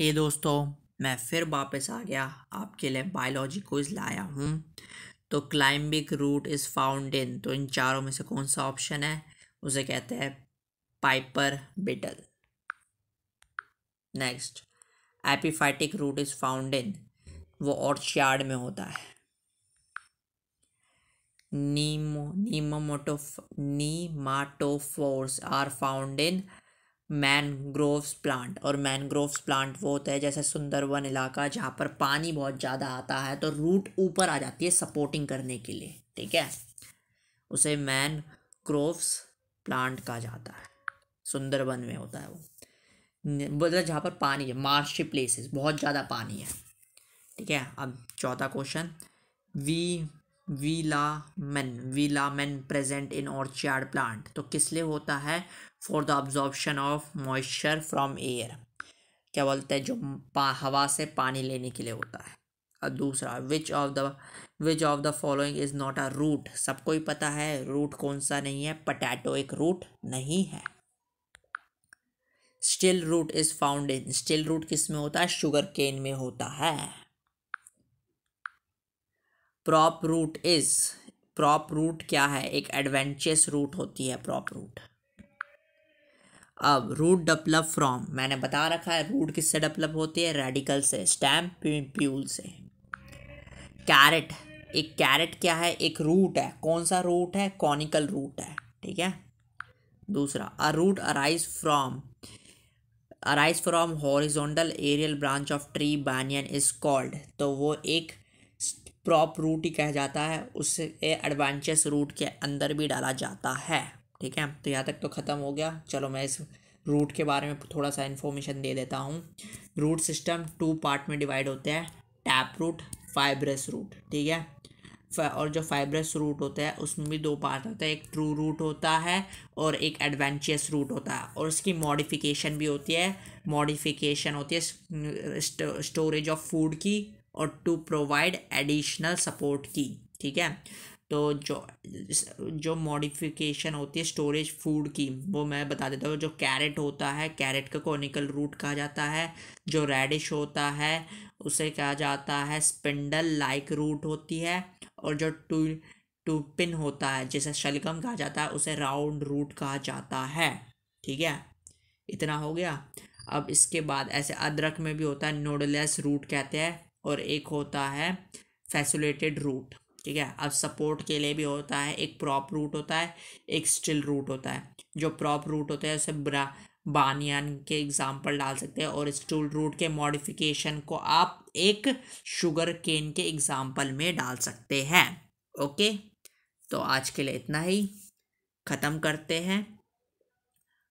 हे दोस्तों मैं फिर वापस आ गया आपके लिए बायोलॉजी को लाया हूँ तो climbing root is found in तो इन चारों में से कौन सा ऑप्शन है उसे कहते हैं piper betel next epiphytic root is found in वो ऑर्चियार्ड में होता है नीमो नीमोटोफ pneumatophores are found in mangroves plant और मैनग्रोव्स प्लांट वो होता है जैसे सुंदरवन इलाका जहाँ पर पानी बहुत ज़्यादा आता है तो रूट ऊपर आ जाती है सपोर्टिंग करने के लिए ठीक है उसे मैन क्रोव्स प्लांट कहा जाता है सुंदरवन में होता है वो मतलब जहाँ पर पानी है मार्शी प्लेसेस बहुत ज़्यादा पानी है ठीक है अब चौथा क्वेश्चन वी velamen velamen present in orchid plant तो किस लिए होता है for the absorption of moisture from air क्या बोलते हैं जो हवा से पानी लेने के लिए होता है और दूसरा which of the which of the following is not a root सबको ही पता है रूट कौन सा नहीं है पटैटो एक रूट नहीं है stilt root is found in stilt root किस में होता है शुगर केन में होता है prop root is prop root क्या है एक एडवेंचरस रूट होती है प्रॉप रूट अब रूट डेवलप फ्रॉम मैंने बता रखा है रूट किससे डेवलप होती है रेडिकल से स्टैम्प प्यूल से कैरेट एक कैरेट क्या है एक रूट है कौन सा रूट है कॉनिकल रूट है ठीक है दूसरा a root arise from arise from horizontal aerial branch of tree banyan is called तो वो एक प्रॉप रूट ही कहा जाता है उससे एडवेंचर्स रूट के अंदर भी डाला जाता है ठीक है तो यहाँ तक तो ख़त्म हो गया चलो मैं इस रूट के बारे में थोड़ा सा इन्फॉर्मेशन दे देता हूँ रूट सिस्टम टू पार्ट में डिवाइड होते हैं टैप रूट फाइब्रस रूट ठीक है और जो फाइब्रस रूट होता है उसमें भी दो पार्ट होता है एक ट्रू रूट होता है और एक एडवेंचरस रूट होता है और इसकी मॉडिफिकेशन भी होती है मॉडिफिकेशन होती है स्टोरेज ऑफ फूड की और टू प्रोवाइड एडिशनल सपोर्ट की ठीक है तो जो जो मॉडिफिकेशन होती है स्टोरेज फूड की वो मैं बता देता हूँ जो कैरेट होता है कैरेट का कॉनिकल रूट कहा जाता है जो रेडिश होता है उसे कहा जाता है स्पिंडल लाइक रूट होती है और जो टू टू पिन होता है जिसे शलगम कहा जाता है उसे राउंड रूट कहा जाता है ठीक है इतना हो गया अब इसके बाद ऐसे अदरक में भी होता है नोडलेस रूट कहते हैं और एक होता है फैसुलेटेड रूट ठीक है अब सपोर्ट के लिए भी होता है एक प्रॉप रूट होता है एक स्टिल रूट होता है जो प्रॉप रूट होता है उसे ब्रा बानियान के एग्ज़ाम्पल डाल सकते हैं और स्टूल रूट के मॉडिफिकेशन को आप एक शुगर केन के एग्ज़ाम्पल में डाल सकते हैं ओके तो आज के लिए इतना ही ख़त्म करते हैं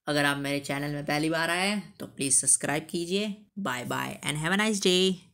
अगर आप मेरे चैनल में पहली बार आए तो प्लीज़ सब्सक्राइब कीजिए bye bye and have a nice day